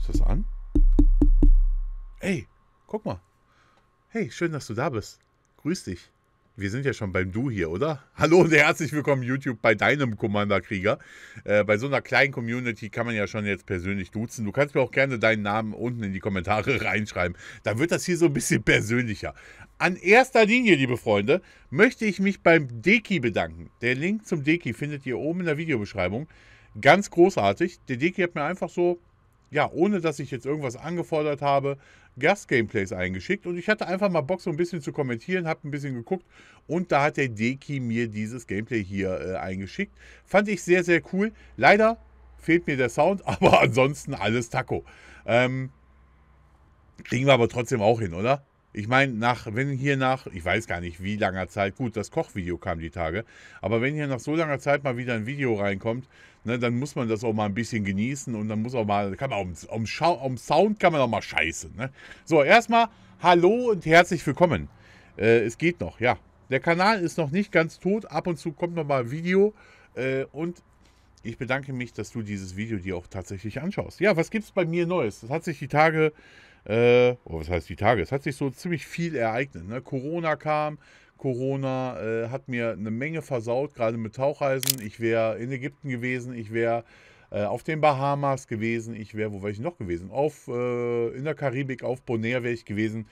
Ist das an? Ey, guck mal. Hey, schön, dass du da bist. Grüß dich. Wir sind ja schon beim Du hier, oder? Hallo und herzlich willkommen, YouTube, bei deinem Commander Krieger. Äh, bei so einer kleinen Community kann man ja schon jetzt persönlich duzen. Du kannst mir auch gerne deinen Namen unten in die Kommentare reinschreiben. Dann wird das hier so ein bisschen persönlicher. An erster Linie, liebe Freunde, möchte ich mich beim Deki bedanken. Der Link zum Deki findet ihr oben in der Videobeschreibung. Ganz großartig. Der Deki hat mir einfach so ja, ohne dass ich jetzt irgendwas angefordert habe, Gast-Gameplays eingeschickt. Und ich hatte einfach mal Bock, so ein bisschen zu kommentieren, habe ein bisschen geguckt. Und da hat der Deki mir dieses Gameplay hier äh, eingeschickt. Fand ich sehr, sehr cool. Leider fehlt mir der Sound, aber ansonsten alles Taco. Ähm, kriegen wir aber trotzdem auch hin, oder? Ich meine, nach, wenn hier nach, ich weiß gar nicht wie langer Zeit, gut, das Kochvideo kam die Tage, aber wenn hier nach so langer Zeit mal wieder ein Video reinkommt, Ne, dann muss man das auch mal ein bisschen genießen und dann muss auch mal, kann man um, um, um Sound kann man auch mal scheißen. Ne? So, erstmal hallo und herzlich willkommen. Äh, es geht noch, ja. Der Kanal ist noch nicht ganz tot. Ab und zu kommt noch mal ein Video. Äh, und ich bedanke mich, dass du dieses Video dir auch tatsächlich anschaust. Ja, was gibt es bei mir Neues? Das hat sich die Tage, äh, oh, was heißt die Tage? Es hat sich so ziemlich viel ereignet. Ne? Corona kam, Corona äh, hat mir eine Menge versaut, gerade mit Tauchreisen. Ich wäre in Ägypten gewesen, ich wäre äh, auf den Bahamas gewesen, ich wäre, wo wäre ich noch gewesen? Auf, äh, in der Karibik, auf Bonaire wäre ich gewesen.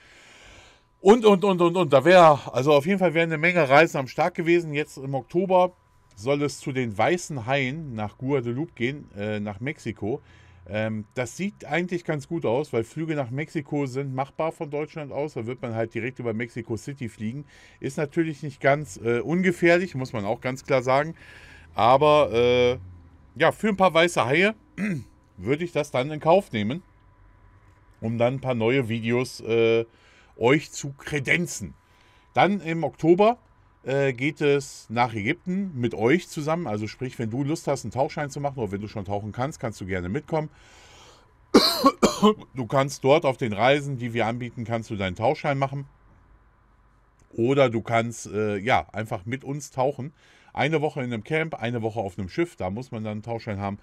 Und, und, und, und, und. Da wäre, also auf jeden Fall wäre eine Menge Reisen am Start gewesen. Jetzt im Oktober soll es zu den Weißen Haien nach Guadeloupe gehen, äh, nach Mexiko. Ähm, das sieht eigentlich ganz gut aus, weil Flüge nach Mexiko sind machbar von Deutschland aus. Da wird man halt direkt über Mexico City fliegen. Ist natürlich nicht ganz äh, ungefährlich, muss man auch ganz klar sagen. Aber äh, ja, für ein paar weiße Haie würde ich das dann in Kauf nehmen, um dann ein paar neue Videos äh, euch zu kredenzen. Dann im Oktober äh, geht es nach Ägypten mit euch zusammen. Also sprich, wenn du Lust hast, einen Tauchschein zu machen oder wenn du schon tauchen kannst, kannst du gerne mitkommen. Du kannst dort auf den Reisen, die wir anbieten, kannst du deinen Tauchschein machen. Oder du kannst äh, ja einfach mit uns tauchen. Eine Woche in einem Camp, eine Woche auf einem Schiff, da muss man dann einen Tauschein haben.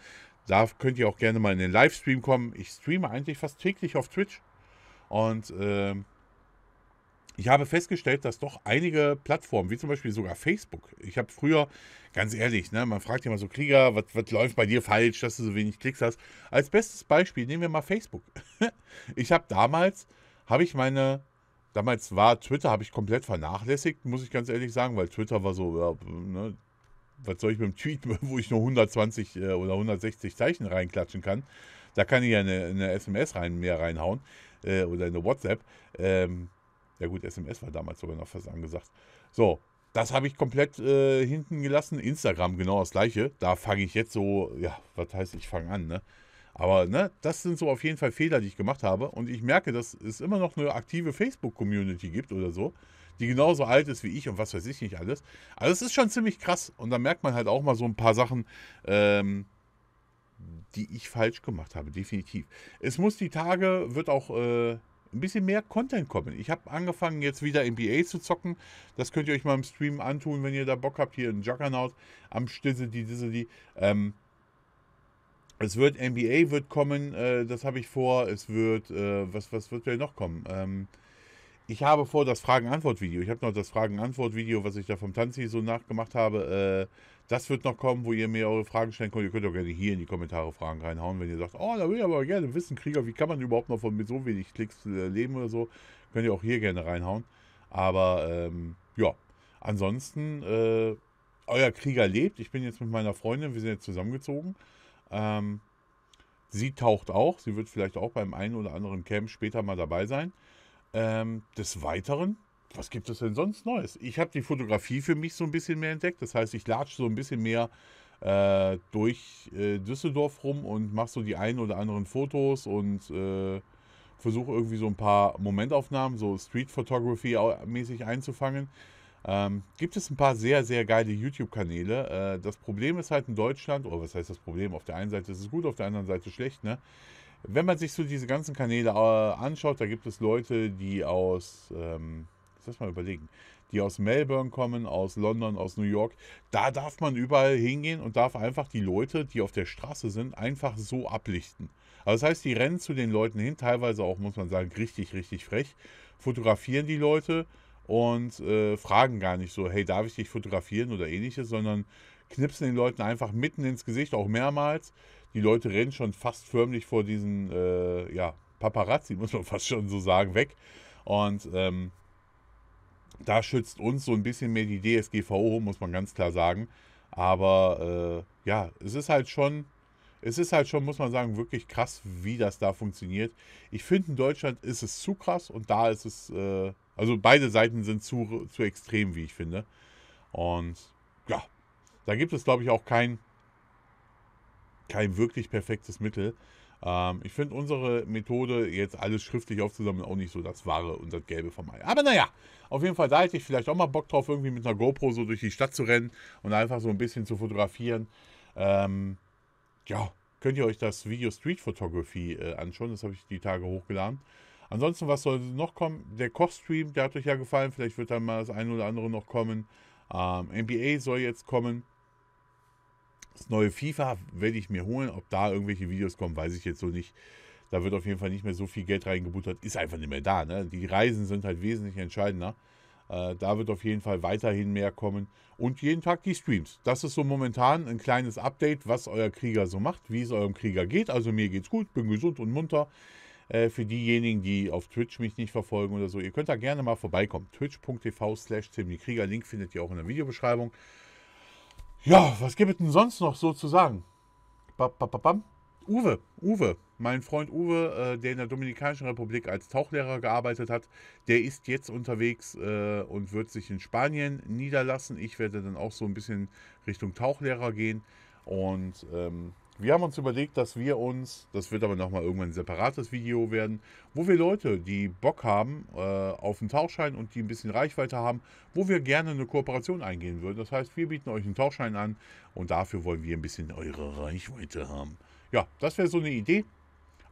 Da könnt ihr auch gerne mal in den Livestream kommen. Ich streame eigentlich fast täglich auf Twitch. Und äh, ich habe festgestellt, dass doch einige Plattformen, wie zum Beispiel sogar Facebook, ich habe früher, ganz ehrlich, ne, man fragt immer so, Krieger, was, was läuft bei dir falsch, dass du so wenig Klicks hast. Als bestes Beispiel nehmen wir mal Facebook. ich habe damals, habe ich meine, damals war Twitter, habe ich komplett vernachlässigt, muss ich ganz ehrlich sagen, weil Twitter war so, ja, ne, was soll ich mit dem Tweet, wo ich nur 120 äh, oder 160 Zeichen reinklatschen kann. Da kann ich ja eine, eine SMS rein, mehr reinhauen äh, oder eine WhatsApp. Ähm, ja gut, SMS war damals sogar noch fast angesagt. So, das habe ich komplett äh, hinten gelassen. Instagram genau das gleiche. Da fange ich jetzt so, ja, was heißt, ich fange an, ne? Aber ne, das sind so auf jeden Fall Fehler, die ich gemacht habe. Und ich merke, dass es immer noch eine aktive Facebook-Community gibt oder so, die genauso alt ist wie ich und was weiß ich nicht alles. Also es ist schon ziemlich krass. Und da merkt man halt auch mal so ein paar Sachen, ähm, die ich falsch gemacht habe, definitiv. Es muss die Tage, wird auch äh, ein bisschen mehr Content kommen. Ich habe angefangen, jetzt wieder NBA zu zocken. Das könnt ihr euch mal im Stream antun, wenn ihr da Bock habt. Hier in Juggernaut am Stissel, die, diese, die. Ähm, es wird NBA wird kommen, äh, das habe ich vor. Es wird, äh, was, was wird denn noch kommen? Ähm, ich habe vor das Fragen-Antwort-Video. Ich habe noch das Fragen-Antwort-Video, was ich da vom Tanzi so nachgemacht habe. Äh, das wird noch kommen, wo ihr mir eure Fragen stellen könnt. Ihr könnt auch gerne hier in die Kommentare Fragen reinhauen, wenn ihr sagt, oh, da will ich aber gerne wissen, Krieger, wie kann man überhaupt noch von mit so wenig Klicks äh, leben oder so. Könnt ihr auch hier gerne reinhauen. Aber ähm, ja, ansonsten, äh, euer Krieger lebt. Ich bin jetzt mit meiner Freundin, wir sind jetzt zusammengezogen. Ähm, sie taucht auch. Sie wird vielleicht auch beim einen oder anderen Camp später mal dabei sein. Ähm, des Weiteren was gibt es denn sonst Neues? Ich habe die Fotografie für mich so ein bisschen mehr entdeckt. Das heißt, ich latsche so ein bisschen mehr äh, durch äh, Düsseldorf rum und mache so die einen oder anderen Fotos und äh, versuche irgendwie so ein paar Momentaufnahmen, so Street Photography mäßig einzufangen. Ähm, gibt es ein paar sehr, sehr geile YouTube-Kanäle. Äh, das Problem ist halt in Deutschland, oder was heißt das Problem? Auf der einen Seite ist es gut, auf der anderen Seite schlecht, ne? Wenn man sich so diese ganzen Kanäle äh, anschaut, da gibt es Leute, die aus ähm, lass mal überlegen, die aus Melbourne kommen, aus London, aus New York, da darf man überall hingehen und darf einfach die Leute, die auf der Straße sind, einfach so ablichten. Also das heißt, die rennen zu den Leuten hin, teilweise auch, muss man sagen, richtig, richtig frech, fotografieren die Leute und äh, fragen gar nicht so, hey, darf ich dich fotografieren oder ähnliches, sondern knipsen den Leuten einfach mitten ins Gesicht, auch mehrmals. Die Leute rennen schon fast förmlich vor diesen äh, ja, Paparazzi, muss man fast schon so sagen, weg. Und ähm, da schützt uns so ein bisschen mehr die DSGVO, muss man ganz klar sagen. Aber äh, ja, es ist halt schon, es ist halt schon, muss man sagen, wirklich krass, wie das da funktioniert. Ich finde, in Deutschland ist es zu krass und da ist es, äh, also beide Seiten sind zu, zu extrem, wie ich finde. Und ja, da gibt es, glaube ich, auch kein, kein wirklich perfektes Mittel. Ähm, ich finde unsere Methode, jetzt alles schriftlich aufzusammeln, auch nicht so das Wahre und das Gelbe vom Ei. Aber naja, auf jeden Fall, da hätte ich vielleicht auch mal Bock drauf, irgendwie mit einer GoPro so durch die Stadt zu rennen und einfach so ein bisschen zu fotografieren. Ähm, ja, könnt ihr euch das Video Street Photography äh, anschauen. Das habe ich die Tage hochgeladen. Ansonsten, was soll noch kommen? Der Kochstream, der hat euch ja gefallen. Vielleicht wird dann mal das eine oder andere noch kommen. Ähm, NBA soll jetzt kommen. Das neue FIFA werde ich mir holen. Ob da irgendwelche Videos kommen, weiß ich jetzt so nicht. Da wird auf jeden Fall nicht mehr so viel Geld reingebuttert. Ist einfach nicht mehr da. Ne? Die Reisen sind halt wesentlich entscheidender. Äh, da wird auf jeden Fall weiterhin mehr kommen. Und jeden Tag die Streams. Das ist so momentan ein kleines Update, was euer Krieger so macht, wie es eurem Krieger geht. Also mir geht's gut, bin gesund und munter. Äh, für diejenigen, die auf Twitch mich nicht verfolgen oder so, ihr könnt da gerne mal vorbeikommen. Twitch.tv slash Krieger. Link findet ihr auch in der Videobeschreibung. Ja, was gibt es denn sonst noch so zu sagen? Bam, bam, bam. Uwe, Uwe, mein Freund Uwe, äh, der in der Dominikanischen Republik als Tauchlehrer gearbeitet hat, der ist jetzt unterwegs äh, und wird sich in Spanien niederlassen. Ich werde dann auch so ein bisschen Richtung Tauchlehrer gehen und ähm, wir haben uns überlegt, dass wir uns, das wird aber nochmal irgendwann ein separates Video werden, wo wir Leute, die Bock haben äh, auf einen Tauschschein und die ein bisschen Reichweite haben, wo wir gerne eine Kooperation eingehen würden. Das heißt, wir bieten euch einen Tauschschein an und dafür wollen wir ein bisschen eure Reichweite haben. Ja, das wäre so eine Idee.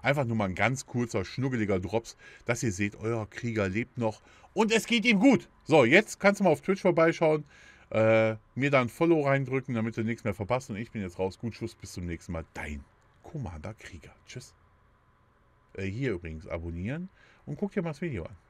Einfach nur mal ein ganz kurzer, schnuggeliger Drops, dass ihr seht, euer Krieger lebt noch und es geht ihm gut. So, jetzt kannst du mal auf Twitch vorbeischauen. Äh, mir dann Follow reindrücken, damit du nichts mehr verpasst. Und ich bin jetzt raus. Gut Schuss, bis zum nächsten Mal. Dein Commander Krieger. Tschüss. Äh, hier übrigens abonnieren und guck dir mal das Video an.